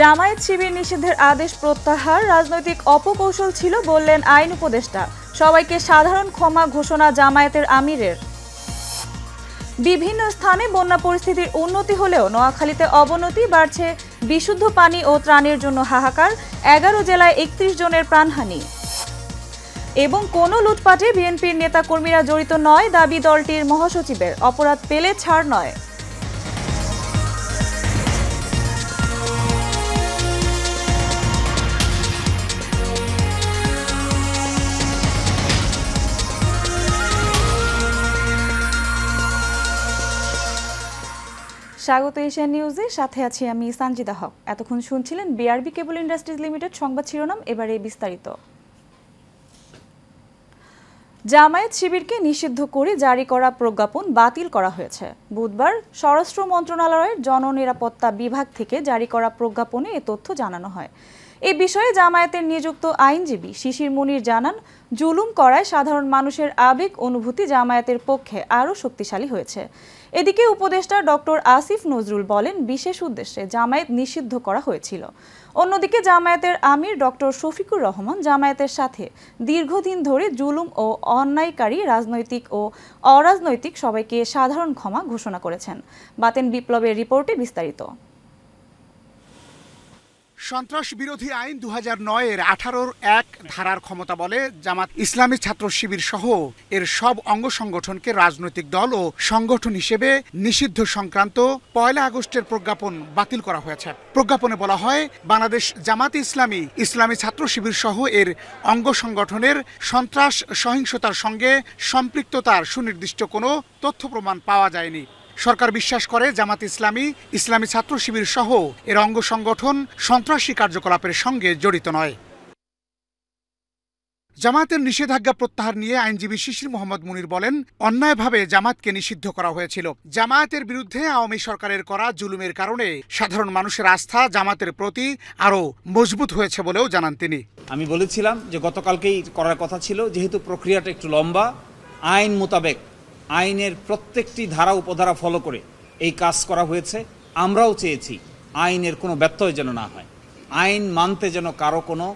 জামায়াত শিবির নিষিদ্ধের আদেশ প্রত্যাহার রাজনৈতিক অপকৌশল ছিল বললেন আইন উপদেষ্টা সবাইকে সাধারণ ক্ষমা ঘোষণা জামায়াতের আমিরের বিভিন্ন স্থানে বন্যা পরিস্থিতির উন্নতি হলেও নোয়াখালীতে অবনতি বাড়ছে বিশুদ্ধ পানি ও ত্রাণের জন্য হাহাকার এগারো জেলায় একত্রিশ জনের প্রাণহানি এবং কোনো লুটপাটে বিএনপির নেতাকর্মীরা জড়িত নয় দাবি দলটির মহাসচিবের অপরাধ পেলে ছাড় নয় স্বাগত এশিয়ান নিউজে সাথে আছি আমি সানজিদা হক এতক্ষণ শুনছিলেন বিআরবি কেবল ইন্ডাস্ট্রিজ লিমিটেড সংবাদ শিরোনাম এবারে বিস্তারিত জামায়াত শিবিরকে নিষিদ্ধ করে জারি করা প্রজ্ঞাপন বাতিল করা হয়েছে বুধবার স্বরাষ্ট্র মন্ত্রণালয়ের জননিরাপত্তা বিভাগ থেকে জারি করা প্রজ্ঞাপনে এ তথ্য জানানো হয় এ বিষয়ে জামায়াতের নিযুক্ত আইনজীবী শিশির মুনির জানান জুলুম করায় সাধারণ মানুষের আবেগ অনুভূতি জামায়াতের পক্ষে আরও শক্তিশালী হয়েছে এদিকে উপদেষ্টা ডক্টর আসিফ নজরুল বলেন বিশেষ উদ্দেশ্যে জামায়াত নিষিদ্ধ করা হয়েছিল অন্যদিকে জামায়াতের আমির ডক্টর শফিকুর রহমান জামায়াতের সাথে দীর্ঘদিন ধরে জুলুম ও অন্যায়কারী রাজনৈতিক ও অরাজনৈতিক সবাইকে সাধারণ ক্ষমা ঘোষণা করেছেন বাতেন বিপ্লবের রিপোর্টে বিস্তারিত সন্ত্রাস বিরোধী আইন দু হাজার নয়ের আঠারোর এক ধারার ক্ষমতা বলে জামাত ইসলামী ছাত্র শিবির সহ এর সব অঙ্গ সংগঠনকে রাজনৈতিক দল ও সংগঠন হিসেবে নিষিদ্ধ সংক্রান্ত পয়লা আগস্টের প্রজ্ঞাপন বাতিল করা হয়েছে প্রজ্ঞাপনে বলা হয় বাংলাদেশ জামাত ইসলামী ইসলামী ছাত্র শিবির সহ এর অঙ্গ সংগঠনের সন্ত্রাস সহিংসতার সঙ্গে সম্পৃক্ততার সুনির্দিষ্ট কোনো তথ্য প্রমাণ পাওয়া যায়নি সরকার বিশ্বাস করে জামাত ইসলামী ইসলামী ছাত্র শিবির সহ এর অঙ্গ সংগঠন সন্ত্রাসী কার্যকলাপের সঙ্গে জড়িত নয় জামাতের নিষেধাজ্ঞা প্রত্যাহার নিয়ে আইনজীবী শিশির মোহাম্মদ মুনির বলেন অন্যায়ভাবে জামাতকে নিষিদ্ধ করা হয়েছিল জামায়াতের বিরুদ্ধে আওয়ামী সরকারের করা জুলুমের কারণে সাধারণ মানুষের আস্থা জামাতের প্রতি আরও মজবুত হয়েছে বলেও জানান তিনি আমি বলেছিলাম যে গতকালকেই করার কথা ছিল যেহেতু প্রক্রিয়াটা একটু লম্বা আইন মোতাবেক আইনের প্রত্যেকটি ধারা উপধারা ফলো করে এই কাজ করা হয়েছে আমরাও চেয়েছি আইনের কোনো ব্যত্যয় যেন না হয় আইন মানতে যেন কারো কোনো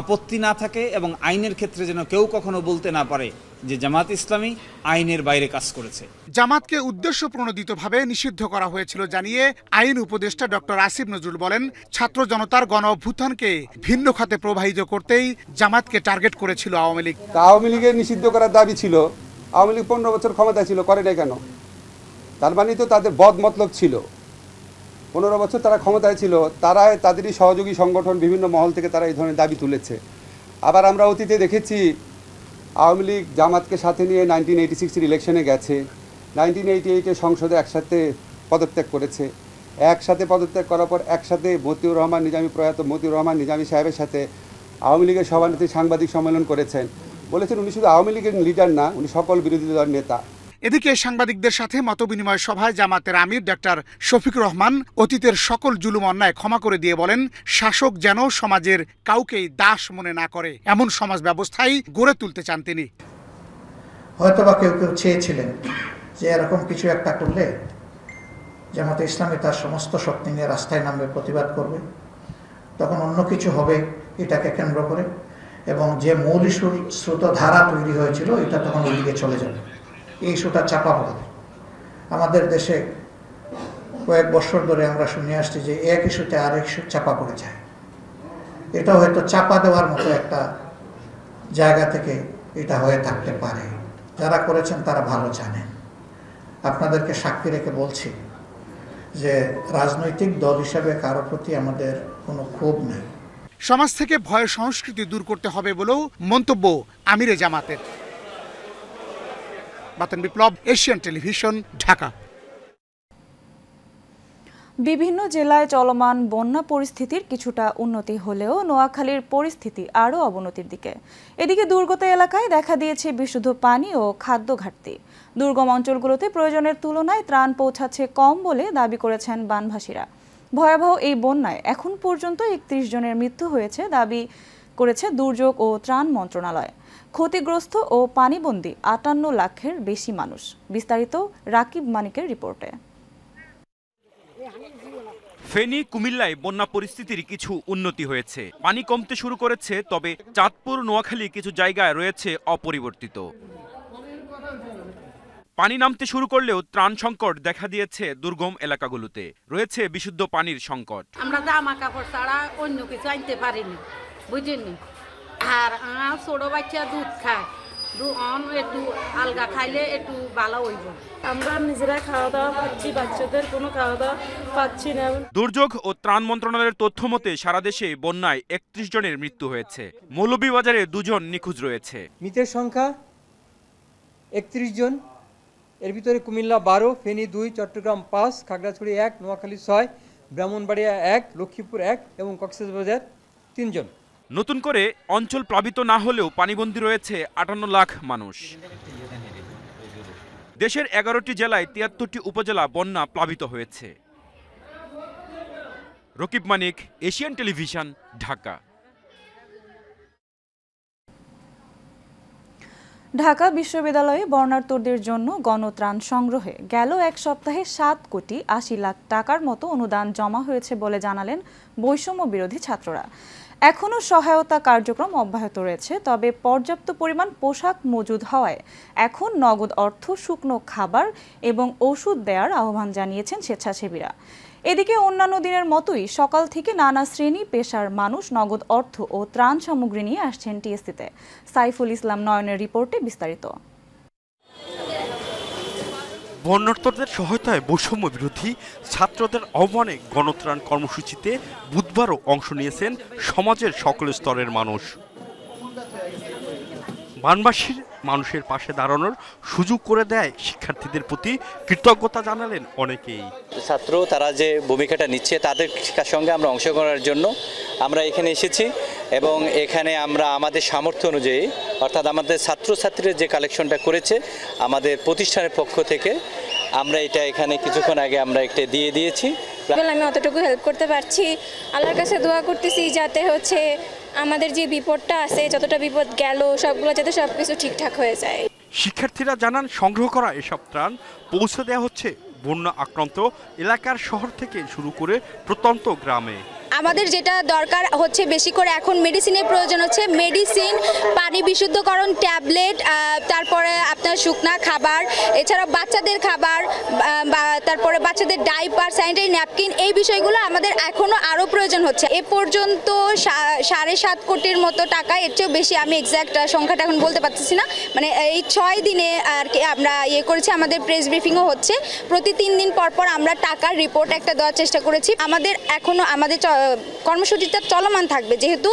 আপত্তি না থাকে এবং আইনের ক্ষেত্রে যেন কেউ কখনো বলতে না পারে যে জামাত ইসলামী আইনের বাইরে কাজ করেছে জামাতকে উদ্দেশ্য প্রণোদিতভাবে নিষিদ্ধ করা হয়েছিল জানিয়ে আইন উপদেষ্টা ডক্টর আসিফ নজরুল বলেন ছাত্র জনতার গণ অভ্যুত্থানকে ভিন্ন খাতে প্রবাহিত করতেই জামাতকে টার্গেট করেছিল আওয়ামী লীগ আওয়ামী লীগের নিষিদ্ধ করার দাবি ছিল আওয়ামী লীগ পনেরো বছর ক্ষমতায় ছিল করে নাই কেন তার মানে তো তাদের বদ মতলব ছিল পনেরো বছর তারা ক্ষমতায় ছিল তারা তাদেরই সহযোগী সংগঠন বিভিন্ন মহল থেকে তারা এই ধরনের দাবি তুলেছে আবার আমরা অতীতে দেখেছি আওয়ামী লীগ জামাতকে সাথে নিয়ে নাইনটিন এইটি সিক্সের ইলেকশনে গেছে নাইনটিন এইটি এইটে সংসদে একসাথে পদত্যাগ করেছে একসাথে পদত্যাগ করার পর একসাথে মতিউর রহমান নিজামী প্রয়াত মতিউর রহমান নিজামী সাহেবের সাথে আওয়ামী লীগের সভানেত্রী সাংবাদিক সম্মেলন করেছেন বলেছেন উনি শুধু আওয়ামী লীগের লিডার না উনি সকল বিরোধী দলের নেতা এদিকে সাংবাদিকদের সাথে মতবিনিময় সভায় জামাতের আমির ডাক্তার শফিকুর রহমান অতীতের সকল জুলুম অন্যায় ক্ষমা করে দিয়ে বলেন শাসক যেন সমাজের কাউকেই দাস মনে না করে এমন সমাজ ব্যবস্থাই গড়ে তুলতে চান তিনি হয়তোবা কেউ কেউ চেয়েছিলেন যে এরকম কিছু একটা করলে জামাতে ইসলামী তার সমস্ত শক্তি নিয়ে রাস্তায় নামবে প্রতিবাদ করবে তখন অন্য কিছু হবে এটাকে কেন্দ্র করে এবং যে মূল স্রোত ধারা তৈরি হয়েছিল এটা তখন ওইদিকে চলে যাবে এই সুতা চাপা পড়বে আমাদের দেশে কয়েক বছর ধরে আমরা শুনে আসছি যে এক ইস্যুতে আরেক ইস্যু চাপা পড়ে যায় এটা হয়তো চাপা দেওয়ার মতো একটা জায়গা থেকে এটা হয়ে থাকতে পারে যারা করেছেন তারা ভালো জানেন আপনাদেরকে সাক্ষী রেখে বলছি যে রাজনৈতিক দল হিসাবে কারো প্রতি আমাদের কোনো ক্ষোভ নেই সমাজ থেকে ভয় সংস্কৃতি দূর করতে হবে বলেও মন্তব্য আমিরে জামাতের বাতন বিপ্লব এশিয়ান টেলিভিশন ঢাকা বিভিন্ন জেলায় চলমান বন্যা পরিস্থিতির কিছুটা উন্নতি হলেও নোয়াখালীর পরিস্থিতি আরও অবনতির দিকে এদিকে দুর্গত এলাকায় দেখা দিয়েছে বিশুদ্ধ পানি ও খাদ্য ঘাটতি দুর্গম অঞ্চলগুলোতে প্রয়োজনের তুলনায় ত্রাণ পৌঁছাচ্ছে কম বলে দাবি করেছেন বানভাসীরা ভয়াবহ এই বন্যায় এখন পর্যন্ত একত্রিশ জনের মৃত্যু হয়েছে দাবি করেছে দুর্যোগ ও ত্রাণ মন্ত্রণালয় ক্ষতিগ্রস্ত ও পানিবন্দী আটান্ন লাখের বেশি মানুষ বিস্তারিত রাকিব মানিকের রিপোর্টে ফেনী কুমিল্লায় বন্যা পরিস্থিতির কিছু উন্নতি হয়েছে পানি কমতে শুরু করেছে তবে চাঁদপুর নোয়াখালী কিছু জায়গায় রয়েছে অপরিবর্তিত পানি নামতে শুরু করলেও ত্রাণ সংকট দেখা দিয়েছে দুর্গম এলাকাগুলোতে রয়েছে বিশুদ্ধ পানির সংকট আমরা জামা কাপড় ছাড়া অন্য কিছু আনতে পারিনি বুঝিনি আর ছোট বাচ্চা দুধ খায় একটু বাচ্চাদের কোনো খাওয়া দাওয়া পাচ্ছি না দুর্যোগ ও ত্রাণ মন্ত্রণালয়ের তথ্য মতে সারা দেশে বন্যায় একত্রিশ জনের মৃত্যু হয়েছে মৌলভীবাজারে দুজন নিখোঁজ রয়েছে মৃতের সংখ্যা একত্রিশ জন এর ভিতরে কুমিল্লা বারো ফেনী দুই চট্টগ্রাম পাঁচ খাগড়াছড়ি এক নোয়াখালী ছয় ব্রাহ্মণবাড়িয়া এক লক্ষ্মীপুর এক এবং কক্সবাজার তিনজন নতুন করে অঞ্চল প্লাবিত না হলেও পানিবন্দী রয়েছে আটান্ন লাখ মানুষ দেশের এগারোটি জেলায় তিয়াত্তরটি উপজেলা বন্যা প্লাবিত হয়েছে রকিব মানিক এশিয়ান টেলিভিশন ঢাকা ঢাকা বিশ্ববিদ্যালয়ে বর্ণার্থীদের জন্য গণত্রাণ সংগ্রহে গেল এক সপ্তাহে সাত কোটি আশি লাখ টাকার মতো অনুদান জমা হয়েছে বলে জানালেন বৈষম্য বিরোধী ছাত্ররা এখনও সহায়তা কার্যক্রম অব্যাহত রয়েছে তবে পর্যাপ্ত পরিমাণ পোশাক মজুদ হওয়ায় এখন নগদ অর্থ শুকনো খাবার এবং ওষুধ দেওয়ার আহ্বান জানিয়েছেন স্বেচ্ছাসেবীরা এদিকে অন্যান্য দিনের মতোই সকাল থেকে নানা শ্রেণী পেশার মানুষ নগদ অর্থ ও ত্রাণ সামগ্রী নিয়ে আসছেন টিএসসিতে সাইফুল ইসলাম নয়নের রিপোর্টে বিস্তারিত বন্যার্থদের সহায়তায় বৈষম্য বিরোধী ছাত্রদের আহ্বানে গণত্রাণ কর্মসূচিতে বুধবারও অংশ নিয়েছেন সমাজের সকল স্তরের মানুষ বানবাসীর মানুষের পাশে দাঁড়ানোর সুযোগ করে দেয় শিক্ষার্থীদের প্রতি কৃতজ্ঞতা জানালেন অনেকেই ছাত্র তারা যে ভূমিকাটা নিচ্ছে তাদের সঙ্গে আমরা অংশগ্রহণের করার জন্য আমরা এখানে এসেছি এবং এখানে আমরা আমাদের সামর্থ্য অনুযায়ী অর্থাৎ আমাদের ছাত্রছাত্রীরা যে কালেকশনটা করেছে আমাদের প্রতিষ্ঠানের পক্ষ থেকে আমরা এটা এখানে কিছুক্ষণ আগে আমরা একটা দিয়ে দিয়েছি আমি অতটুকু হেল্প করতে পারছি আল্লাহর কাছে দোয়া করতেছি যাতে হচ্ছে আমাদের যে বিপদটা আছে যতটা বিপদ গেল সবগুলো যাতে সব কিছু ঠিকঠাক হয়ে যায় শিক্ষার্থীরা জানান সংগ্রহ করা এসব ত্রাণ পৌঁছে দেওয়া হচ্ছে বন্যা আক্রান্ত এলাকার শহর থেকে শুরু করে প্রত্যন্ত গ্রামে আমাদের যেটা দরকার হচ্ছে বেশি করে এখন মেডিসিনের প্রয়োজন হচ্ছে মেডিসিন পানি বিশুদ্ধকরণ ট্যাবলেট তারপরে আপনার শুকনা খাবার এছাড়াও বাচ্চাদের খাবার তারপরে বাচ্চাদের ডাইপার স্যানিটারি ন্যাপকিন এই বিষয়গুলো আমাদের এখনও আরও প্রয়োজন হচ্ছে এ পর্যন্ত সাড়ে সাত কোটির মতো টাকা এর চেয়েও বেশি আমি এক্স্যাক্ট সংখ্যাটা এখন বলতে পারতেছি না মানে এই ছয় দিনে আর কি আমরা ইয়ে করেছি আমাদের প্রেস ব্রিফিংও হচ্ছে প্রতি তিন দিন পর পর আমরা টাকার রিপোর্ট একটা দেওয়ার চেষ্টা করেছি আমাদের এখনও আমাদের কর্মসূচিটা চলমান থাকবে যেহেতু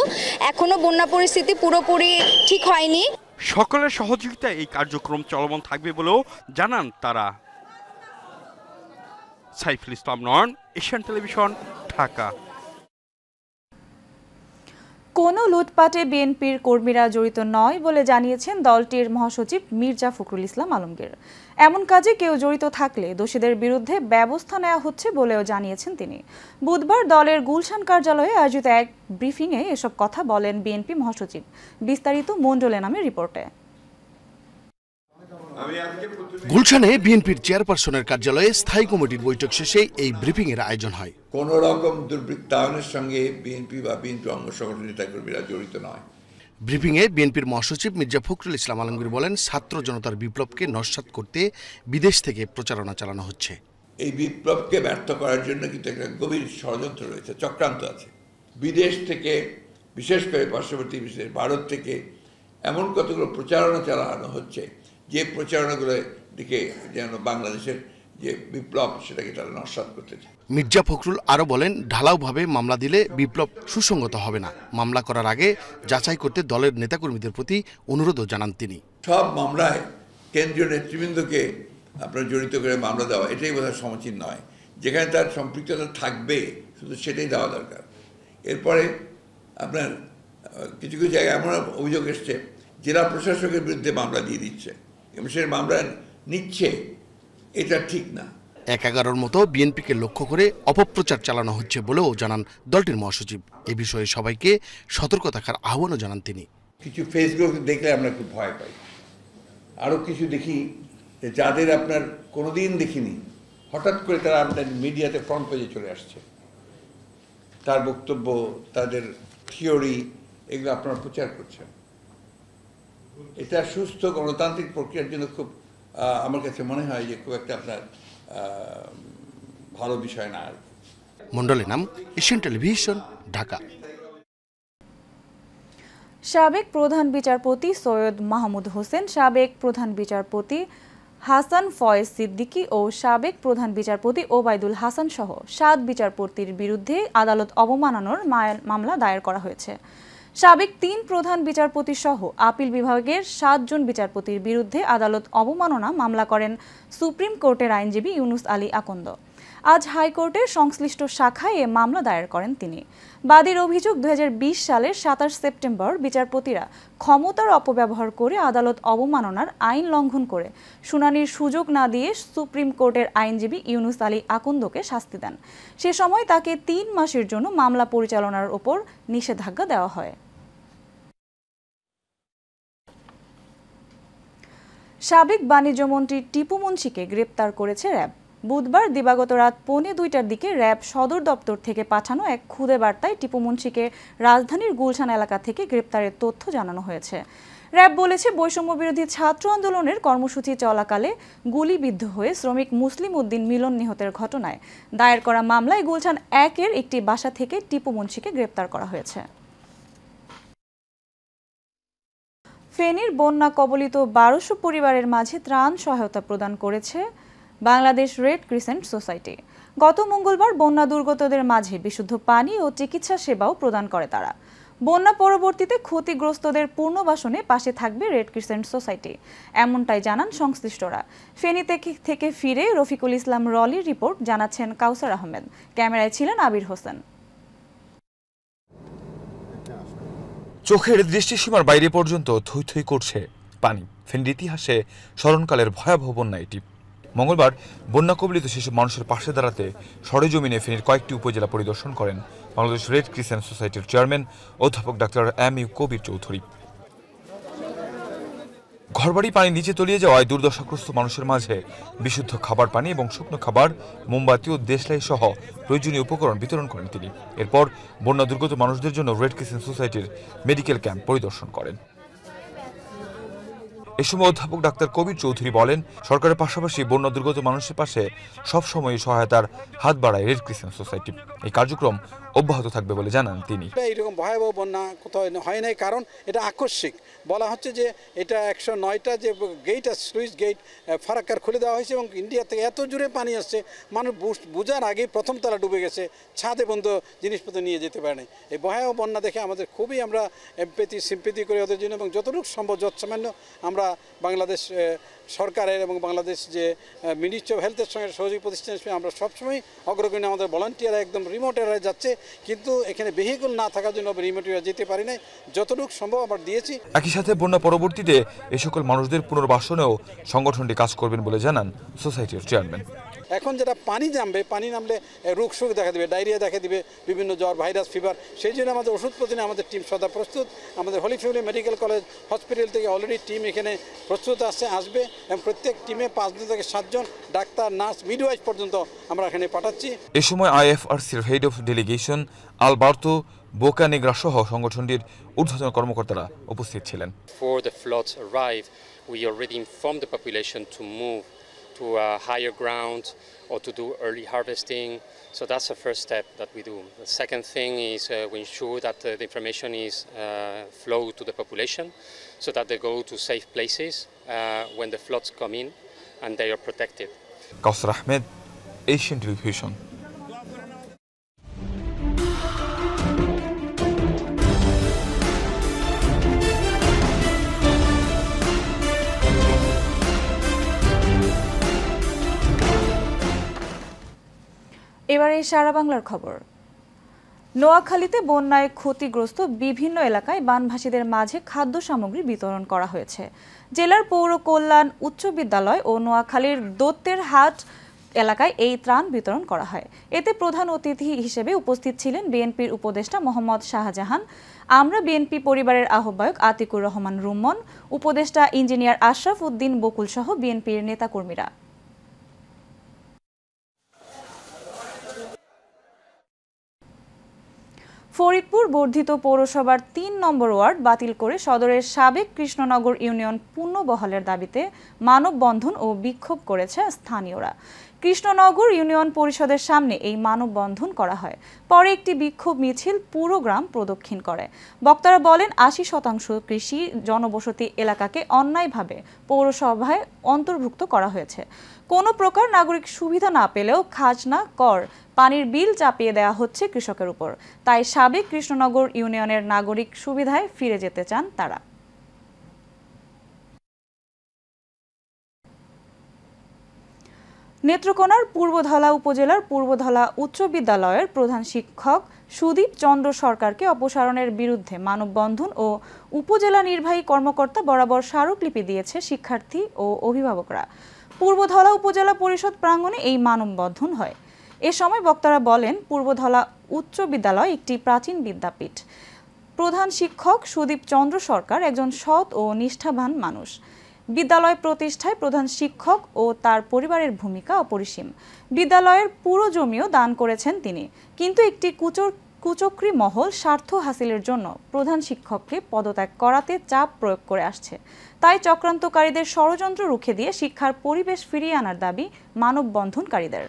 এখনো বন্যা পরিস্থিতি পুরোপুরি ঠিক হয়নি সকলের সহযোগিতায় এই কার্যক্রম চলমান থাকবে বলেও জানান তারা সাইফুল ইসলাম নন এশিয়ান টেলিভিশন ঢাকা কোনো লুটপাটে বিএনপির কর্মীরা জড়িত নয় বলে জানিয়েছেন দলটির মহাসচিব মির্জা ফখরুল ইসলাম আলমগীর এমন কাজে কেউ জড়িত থাকলে দোষীদের বিরুদ্ধে ব্যবস্থা নেওয়া হচ্ছে বলেও জানিয়েছেন তিনি বুধবার দলের গুলশান কার্যালয়ে আয়োজিত এক ব্রিফিংয়ে এসব কথা বলেন বিএনপি মহাসচিব বিস্তারিত মণ্ডলে নামে রিপোর্টে গুলশানে বিএনপির চেয়ারপারসনের কার্যালয়ে স্থায়ী কমিটির বৈঠক শেষে এই ব্রিফিং এর আয়োজন হয় কোন রকম দুর্বৃত্তায়নের সঙ্গে বিএনপি বা বিএনপি অঙ্গ সংগঠন নেতাকর্মীরা জড়িত নয় ব্রিফিংয়ে বিএনপির মহাসচিব মির্জা ফখরুল ইসলাম আলমগীর বলেন ছাত্র জনতার বিপ্লবকে নস্বাত করতে বিদেশ থেকে প্রচারণা চালানো হচ্ছে এই বিপ্লবকে ব্যর্থ করার জন্য কিন্তু একটা গভীর ষড়যন্ত্র রয়েছে চক্রান্ত আছে বিদেশ থেকে বিশেষ করে পার্শ্ববর্তী বিশেষ ভারত থেকে এমন কতগুলো প্রচারণা চালানো হচ্ছে যে প্রচারণাগুলো দিকে যেন বাংলাদেশের যে বিপ্লব সেটাকে তারা নস্বাত করতে চায় মির্জা ফখরুল আরও বলেন ঢালাওভাবে মামলা দিলে বিপ্লব সুসঙ্গত হবে না মামলা করার আগে যাচাই করতে দলের নেতাকর্মীদের প্রতি অনুরোধও জানান তিনি সব মামলায় কেন্দ্রীয় নেতৃবৃন্দকে আপনার জড়িত করে মামলা দেওয়া এটাই বোধহয় সমীচীন নয় যেখানে তার সম্পৃক্ততা থাকবে শুধু সেটাই দেওয়া দরকার এরপরে আপনার কিছু কিছু জায়গায় এমন অভিযোগ এসছে জেলা প্রশাসকের বিরুদ্ধে মামলা দিয়ে দিচ্ছে এবং সে মামলা নিচ্ছে এটা ঠিক না এক এগারোর মতো বিএনপিকে লক্ষ্য করে অপপ্রচার চালানো হচ্ছে বলেও জানান দলটির মহাসচিব এ বিষয়ে সবাইকে সতর্ক থাকার আহ্বানও জানান তিনি কিছু ফেসবুক দেখলে আমরা খুব ভয় পাই আরও কিছু দেখি যাদের আপনার কোনোদিন দেখিনি হঠাৎ করে তারা আপনার মিডিয়াতে ফ্রন্ট পেজে চলে আসছে তার বক্তব্য তাদের থিওরি এগুলো আপনারা প্রচার করছেন এটা সুস্থ গণতান্ত্রিক প্রক্রিয়ার জন্য খুব আমার কাছে মনে হয় যে খুব একটা আপনার ভালো বিষয় না আর নাম এশিয়ান টেলিভিশন ঢাকা সাবেক প্রধান বিচারপতি সৈয়দ মাহমুদ হোসেন সাবেক প্রধান বিচারপতি হাসান ফয়েজ সিদ্দিকী ও সাবেক প্রধান বিচারপতি ওবায়দুল হাসান সহ সাত বিচারপতির বিরুদ্ধে আদালত অবমাননার মামলা দায়ের করা হয়েছে সাবেক তিন প্রধান বিচারপতি সহ আপিল বিভাগের সাতজন বিচারপতির বিরুদ্ধে আদালত অবমাননা মামলা করেন সুপ্রিম কোর্টের আইনজীবী ইউনুস আলী আকন্দ আজ হাইকোর্টের সংশ্লিষ্ট শাখায় এ মামলা দায়ের করেন তিনি বাদীর অভিযোগ দু সালের সাতাশ সেপ্টেম্বর বিচারপতিরা ক্ষমতার অপব্যবহার করে আদালত অবমাননার আইন লঙ্ঘন করে শুনানির সুযোগ না দিয়ে সুপ্রিম কোর্টের আইনজীবী ইউনুস আলী আকন্দকে শাস্তি দেন সে সময় তাকে তিন মাসের জন্য মামলা পরিচালনার ওপর নিষেধাজ্ঞা দেওয়া হয় সাবেক বাণিজ্যমন্ত্রী টিপু মুন্সিকে গ্রেপ্তার করেছে র্যাব বুধবার দিবাগত রাত পৌনে দুইটার দিকে র্যাব সদর দপ্তর থেকে পাঠানো এক খুদে বার্তায় টিপু মুন্সিকে রাজধানীর গুলশান এলাকা থেকে গ্রেপ্তারের তথ্য জানানো হয়েছে র্যাব বলেছে বৈষম্য বিরোধী ছাত্র আন্দোলনের কর্মসূচি চলাকালে গুলিবিদ্ধ হয়ে শ্রমিক মুসলিম উদ্দিন মিলন নিহতের ঘটনায় দায়ের করা মামলায় গুলশান একের একটি বাসা থেকে টিপু মুন্সিকে গ্রেপ্তার করা হয়েছে ফেনীর বন্যা কবলিত বারোশো পরিবারের মাঝে ত্রাণ সহায়তা প্রদান করেছে বাংলাদেশ রেড ক্রিসেন্ট সোসাইটি গত মঙ্গলবার বন্যা দুর্গতদের মাঝে বিশুদ্ধ পানি ও চিকিৎসা সেবাও প্রদান করে তারা বন্যা পরবর্তীতে ক্ষতিগ্রস্তদের পুনর্বাসনে পাশে থাকবে রেড ক্রিসেন্ট সোসাইটি এমনটাই জানান সংশ্লিষ্টরা ফেনী থেকে ফিরে রফিকুল ইসলাম রলির রিপোর্ট জানাচ্ছেন কাউসার আহমেদ ক্যামেরায় ছিলেন আবির হোসেন চোখের দৃষ্টিসীমার বাইরে পর্যন্ত থই থই করছে পানি ফেনীর ইতিহাসে স্মরণকালের ভয়াবহ বন্যা এটি মঙ্গলবার বন্যা কবলিত শিশু মানুষের পাশে দাঁড়াতে সরেজমিনে ফেনীর কয়েকটি উপজেলা পরিদর্শন করেন বাংলাদেশ রেড ক্রিসেন্ট সোসাইটির চেয়ারম্যান অধ্যাপক doctor M U Kabir Chowdhury ঘরবাড়ি পানি নিচে তলিয়ে যাওয়ায় দুর্দশাগ্রস্ত মানুষের মাঝে বিশুদ্ধ খাবার পানি এবং শুকনো খাবার মোমবাতি ও দেশলাই সহ প্রয়োজনীয় উপকরণ বিতরণ করেন তিনি এরপর বন্যা দুর্গত মানুষদের জন্য রেড ক্রিসেন্ট সোসাইটির মেডিকেল ক্যাম্প পরিদর্শন করেন এ সময় অধ্যাপক ডাক্তার কবির চৌধুরী বলেন সরকারের পাশাপাশি বন্যা দুর্গত মানুষের পাশে সবসময় সহায়তার হাত বাড়ায় রেড ক্রিসেন্ট সোসাইটি এই কার্যক্রম অব্যাহত থাকবে বলে জানান তিনি এরকম ভয়াবহ বন্যা কোথাও হয় নাই কারণ এটা আকস্মিক বলা হচ্ছে যে এটা একশো নয়টা যে গেট আর সুইচ গেট ফারাক্কার খুলে দেওয়া হয়েছে এবং ইন্ডিয়া থেকে এত জুড়ে পানি আসছে মানুষ বোঝার আগেই প্রথম তারা ডুবে গেছে ছাদে বন্ধ জিনিসপত্র নিয়ে যেতে পারে নাই এই ভয়াবহ বন্যা দেখে আমাদের খুবই আমরা এমপেতি সিম্পেতি করি ওদের জন্য এবং যতটুকু সম্ভব যৎসামান্য আমরা বাংলাদেশ সরকারের এবং বাংলাদেশ যে মিনিস্ট্রি অফ হেলথের সঙ্গে সহযোগী প্রতিষ্ঠান হিসেবে আমরা সবসময় অগ্রগণী আমাদের ভলান্টিয়াররা একদম রিমোট এরিয়ায় যাচ্ছে কিন্তু এখানে ভেহিকল না থাকার জন্য রিমোট এরিয়া যেতে পারি নাই যতটুকু সম্ভব আমরা দিয়েছি একই সাথে বন্যা পরবর্তীতে এ সকল মানুষদের পুনর্বাসনেও সংগঠনটি কাজ করবেন বলে জানান সোসাইটির চেয়ারম্যান এখন যেটা পানি নামবে পানি নামলে রোগ সুখ দেখা দেবে ডায়রিয়া দেখা দিবে বিভিন্ন জ্বর ভাইরাস ফিভার সেই জন্য আমাদের ওষুধ প্রতি আমাদের টিম সদা প্রস্তুত আমাদের holy family medical college hospital থেকে অলরেডি টিম এখানে প্রস্তুত আসছে আসবে এবং প্রত্যেক টিমে পাঁচজন থেকে সাতজন ডাক্তার নার্স মিডওয়াইফ পর্যন্ত আমরা এখানে পাঠাচ্ছি এ সময় আইএফআরসির head of delegation Alberto Bocanegra সহ সংগঠনটির ঊর্ধ্বতন কর্মকর্তারা উপস্থিত ছিলেন for the floods arrive, we already inform the population to move to a higher ground or to do early harvesting. So that's the first step that we do. The second thing is uh, we ensure that uh, the information is uh, to the population so that they go to safe places uh, when the floods come in and they are protected. Ahmed, Asian Television. এবারে সারা বাংলার খবর নোয়াখালীতে বন্যায় ক্ষতিগ্রস্ত বিভিন্ন এলাকায় বানভাসীদের মাঝে খাদ্য সামগ্রী বিতরণ করা হয়েছে জেলার পৌর কল্যাণ উচ্চ বিদ্যালয় ও নোয়াখালীর দত্তের হাট এলাকায় এই ত্রাণ বিতরণ করা হয় এতে প্রধান অতিথি হিসেবে উপস্থিত ছিলেন বিএনপির উপদেষ্টা মোহাম্মদ শাহজাহান আমরা বিএনপি পরিবারের আহ্বায়ক আতিকুর রহমান রুম্মন উপদেষ্টা ইঞ্জিনিয়ার আশরাফ উদ্দিন বকুলসহ বিএনপির নেতাকর্মীরা ফরিদপুর বর্ধিত পৌরসভার তিন নম্বর ওয়ার্ড বাতিল করে সদরের সাবেক কৃষ্ণনগর ইউনিয়ন পুনর্বহালের দাবিতে মানববন্ধন ও বিক্ষোভ করেছে স্থানীয়রা কৃষ্ণনগর ইউনিয়ন পরিষদের সামনে এই মানববন্ধন করা হয় পরে একটি বিক্ষোভ মিছিল পুরো গ্রাম প্রদক্ষিণ করে বক্তারা বলেন আশি শতাংশ কৃষি জনবসতি এলাকাকে অন্যায়ভাবে পৌরসভায় অন্তর্ভুক্ত করা হয়েছে কোনো প্রকার নাগরিক সুবিধা না পেলেও খাজনা কর পানির বিল চাপিয়ে দেওয়া হচ্ছে কৃষকের উপর তাই সাবেক কৃষ্ণনগর ইউনিয়নের নাগরিক সুবিধায় ফিরে যেতে চান তারা নেত্রকোনার পূর্বধলা উপজেলার পূর্বধলা উচ্চ বিদ্যালয়ের প্রধান শিক্ষক সুদীপ চন্দ্র সরকারকে অপসারণের বিরুদ্ধে মানববন্ধন ও উপজেলা নির্বাহী কর্মকর্তা বরাবর স্মারকলিপি দিয়েছে শিক্ষার্থী ও অভিভাবকরা পূর্বধলা উপজেলা পরিষদ প্রাঙ্গণে এই মানববন্ধন হয় এ সময় বক্তারা বলেন পূর্বধলা উচ্চ বিদ্যালয় একটি প্রাচীন বিদ্যাপীঠ প্রধান শিক্ষক সুদীপ চন্দ্র সরকার একজন সৎ ও নিষ্ঠাবান মানুষ বিদ্যালয় প্রতিষ্ঠায় প্রধান শিক্ষক ও তার পরিবারের ভূমিকা অপরিসীম বিদ্যালয়ের পুরো জমিও দান করেছেন তিনি কিন্তু একটি কুচোর কুচক্রী মহল স্বার্থ হাসিলের জন্য প্রধান শিক্ষককে পদত্যাগ করাতে চাপ প্রয়োগ করে আসছে তাই চক্রান্তকারীদের ষড়যন্ত্র রুখে দিয়ে শিক্ষার পরিবেশ ফিরিয়ে আনার দাবি মানববন্ধনকারীদের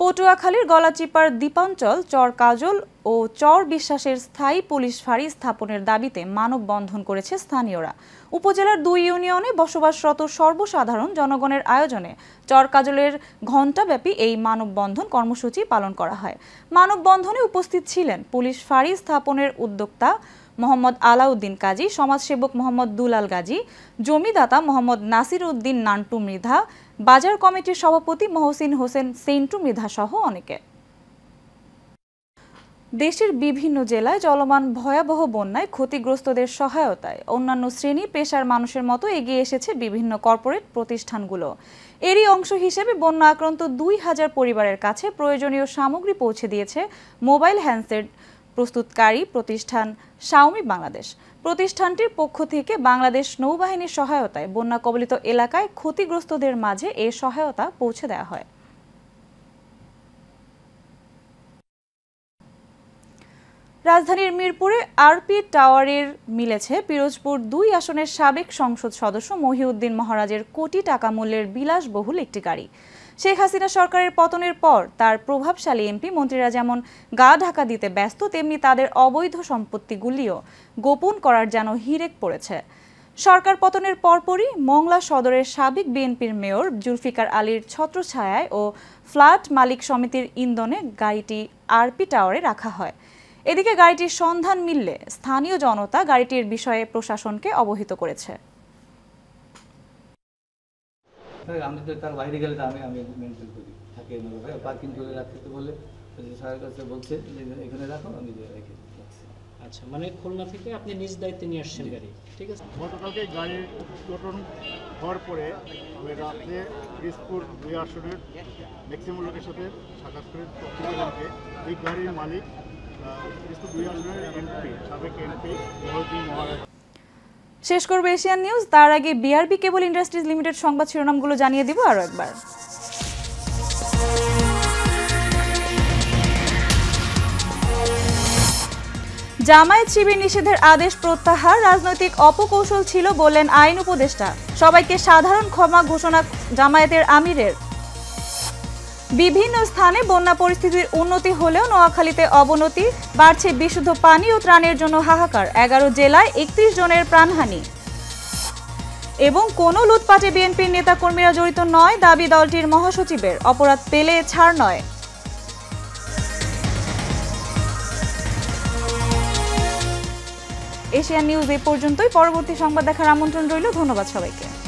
পটুয়াখালীর গলাচিপার দ্বীপাঞ্চল চর কাজল ও চর বিশ্বাসের স্থায়ী পুলিশ ফাঁড়ি স্থাপনের দাবিতে মানববন্ধন করেছে স্থানীয়রা উপজেলার দুই ইউনিয়নে বসবাসরত সর্বসাধারণ জনগণের আয়োজনে চর কাজলের ঘণ্টাব্যাপী এই মানববন্ধন কর্মসূচি পালন করা হয় মানববন্ধনে উপস্থিত ছিলেন পুলিশ ফাঁড়ি স্থাপনের উদ্যোক্তা মোহাম্মদ আলাউদ্দিন কাজী সমাজসেবক মোহাম্মদ দুলাল গাজী জমিদাতা মোহাম্মদ নাসির উদ্দিন নান্টু মৃধা বাজার কমিটির সভাপতি মহসিন হোসেন সেন্টু মৃধা সহ অনেকে দেশের বিভিন্ন জেলায় চলমান ভয়াবহ বন্যায় ক্ষতিগ্রস্তদের সহায়তায় অন্যান্য শ্রেণী পেশার মানুষের মতো এগিয়ে এসেছে বিভিন্ন কর্পোরেট প্রতিষ্ঠানগুলো এরই অংশ হিসেবে বন্যা আক্রান্ত দুই হাজার পরিবারের কাছে প্রয়োজনীয় সামগ্রী পৌঁছে দিয়েছে মোবাইল হ্যান্ডসেট প্রস্তুতকারী প্রতিষ্ঠান শাওমি বাংলাদেশ প্রতিষ্ঠানটির পক্ষ থেকে বাংলাদেশ নৌবাহিনীর সহায়তায় বন্যা কবলিত এলাকায় ক্ষতিগ্রস্তদের মাঝে এ সহায়তা পৌঁছে দেওয়া হয় রাজধানীর মিরপুরে আরপি টাওয়ারের মিলেছে পিরোজপুর দুই আসনের সাবেক সংসদ সদস্য মহিউদ্দিন মহারাজের কোটি টাকা মূল্যের বিলাসবহুল একটি গাড়ি শেখ হাসিনা সরকারের পতনের পর তার প্রভাবশালী এমপি মন্ত্রীরা যেমন গা ঢাকা দিতে ব্যস্ত তেমনি তাদের অবৈধ সম্পত্তিগুলিও গোপন করার যেন হিরেক পড়েছে সরকার পতনের পরপরই মংলা সদরের সাবেক বিএনপির মেয়র জুলফিকার আলীর ছত্রছায়ায় ও ফ্ল্যাট মালিক সমিতির ইন্ধনে গাড়িটি আরপি টাওয়ারে রাখা হয় এদিকে গাড়িটির সন্ধান মিললে স্থানীয় জনতা গাড়িটির বিষয়ে প্রশাসনকে অবহিত করেছে আমি তো তার বাইরে গেলে আমি আমি মেনটেন করি থাকে পার্কিং করে রাখতে বলে স্যারের কাছে বলছে যে এখানে রাখো আমি রেখে আচ্ছা মানে খুলনা থেকে আপনি নিজ দায়িত্বে নিয়ে আসছেন গাড়ি ঠিক আছে গতকালকে গাড়ির উদ্বোধন হওয়ার পরে আমি রাত্রে পিসপুর দুই আসনের ম্যাক্সিমাম লোকের সাথে সাক্ষাৎ করে তথ্যকে এই গাড়ির মালিক পিসপুর দুই আসনের এমপি সাবেক এমপি মহারাজ শেষ করবে এশিয়ান নিউজ তার আগে বিআরবি কেবল ইন্ডাস্ট্রিজ লিমিটেড সংবাদ শিরোনামগুলো জানিয়ে দিব আরও একবার জামায়াত শিবির নিষেধের আদেশ প্রত্যাহার রাজনৈতিক অপকৌশল ছিল বলেন আইন উপদেষ্টা সবাইকে সাধারণ ক্ষমা ঘোষণা জামায়াতের আমিরের বিভিন্ন স্থানে বন্যা পরিস্থিতির উন্নতি হলেও নোয়াখালীতে অবনতি বাড়ছে বিশুদ্ধ পানি ও ত্রাণের জন্য হাহাকার এগারো জেলায় একত্রিশ জনের প্রাণহানি এবং কোনো লুটপাটে বিএনপির নেতাকর্মীরা জড়িত নয় দাবি দলটির মহাসচিবের অপরাধ পেলে ছাড় নয় এশিয়ান নিউজ এ পর্যন্তই পরবর্তী সংবাদ দেখার আমন্ত্রণ রইল ধন্যবাদ সবাইকে